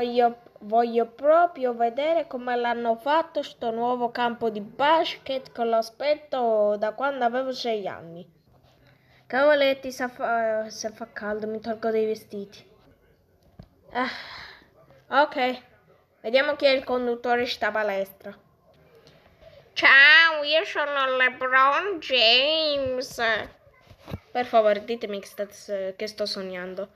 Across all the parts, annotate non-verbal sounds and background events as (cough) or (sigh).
Voglio, voglio proprio vedere come l'hanno fatto sto nuovo campo di basket che lo aspetto da quando avevo sei anni. Cavoletti, se fa, se fa caldo mi tolgo dei vestiti. Ah, ok, vediamo chi è il conduttore sta palestra. Ciao, io sono LeBron James. Per favore, ditemi che, stas- che sto sognando.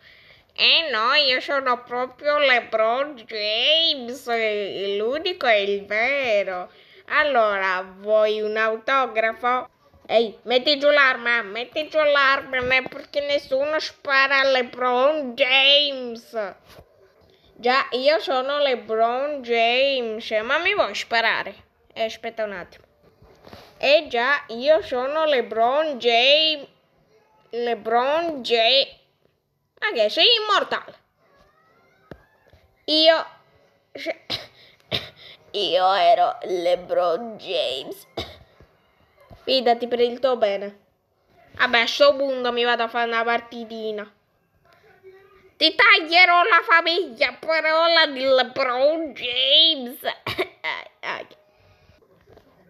Eh no, io sono proprio LeBron James, eh, l'unico e il vero. Allora, vuoi un autografo? Ehi, metti giù l'arma, metti giù l'arma, ma perché nessuno spara a LeBron James. Già, io sono LeBron James, ma mi vuoi sparare? Eh, aspetta un attimo. Eh già, io sono LeBron James. LeBron James. Anche sei immortale. Io... Io ero LeBron James. Fidati per il tuo bene. Vabbè, a sto punto mi vado a fare una partitina. Ti taglierò la famiglia, parola di LeBron James. (coughs)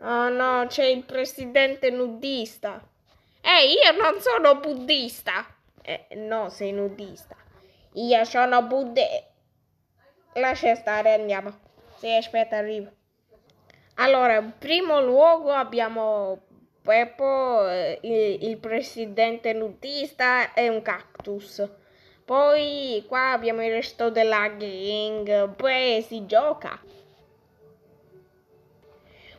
oh no, c'è il presidente nudista. Ehi, io non sono buddista. Eh, no, sei nudista. Io sono Buddha. Lascia stare, andiamo. Sì, aspetta, arrivo. Allora, in primo luogo abbiamo Peppo, eh, il, il presidente nudista e un cactus. Poi qua abbiamo il resto della gang. Poi si gioca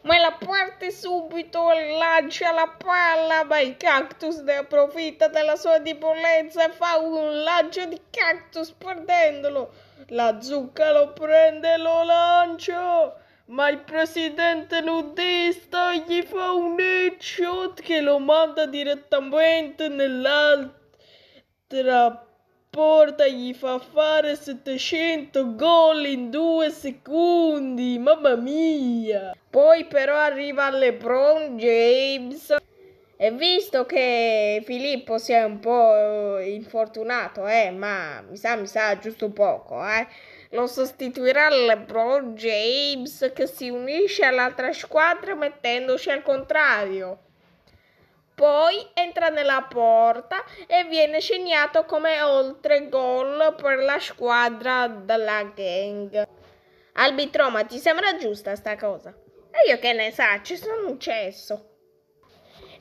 ma la parte subito, lancia la palla, ma il cactus ne approfitta della sua debolezza e fa un lancio di cactus perdendolo. La zucca lo prende e lo lancia, ma il presidente nudista gli fa un headshot che lo manda direttamente nell'altra porta gli fa fare 700 gol in due secondi, mamma mia! Poi però arriva LeBron James e visto che Filippo si è un po' eh, infortunato, eh, ma mi sa, mi sa giusto poco, eh, lo sostituirà LeBron James che si unisce all'altra squadra mettendoci al contrario. Poi entra nella porta e viene segnato come oltre gol per la squadra della gang. Arbitro, ma ti sembra giusta sta cosa? E io che ne sa, ci sono un cesso.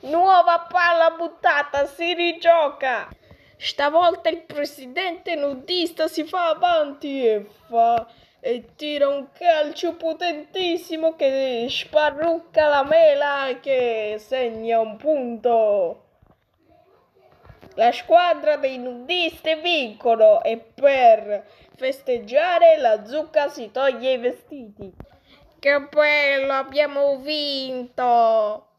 Nuova palla buttata, si rigioca. Stavolta il presidente nudista si fa avanti e fa e tira un calcio potentissimo che sparrucca la mela e che segna un punto. La squadra dei nudisti vincono e per festeggiare la zucca si toglie i vestiti. Che bello, abbiamo vinto!